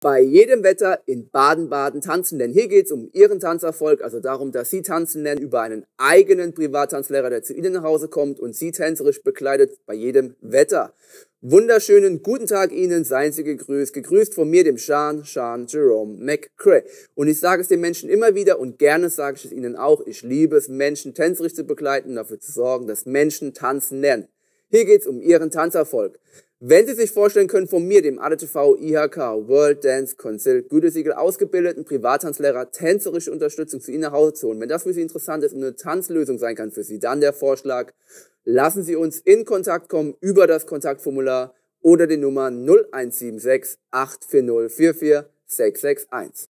bei jedem Wetter in Baden-Baden tanzen, denn hier geht es um ihren Tanzerfolg, also darum, dass sie tanzen lernen über einen eigenen Privattanzlehrer, der zu ihnen nach Hause kommt und sie tänzerisch bekleidet bei jedem Wetter. Wunderschönen guten Tag Ihnen, seien Sie gegrüßt, gegrüßt von mir, dem Sean, Sean Jerome McCray. Und ich sage es den Menschen immer wieder und gerne sage ich es Ihnen auch, ich liebe es, Menschen tänzerisch zu begleiten, dafür zu sorgen, dass Menschen tanzen lernen. Hier geht es um Ihren Tanzerfolg. Wenn Sie sich vorstellen können, von mir, dem ADTV IHK World Dance Council Gütesiegel ausgebildeten Privattanzlehrer, tänzerische Unterstützung zu Ihnen nach Hause zu holen, wenn das für Sie interessant ist und eine Tanzlösung sein kann für Sie, dann der Vorschlag, lassen Sie uns in Kontakt kommen über das Kontaktformular oder die Nummer 0176 840 44661.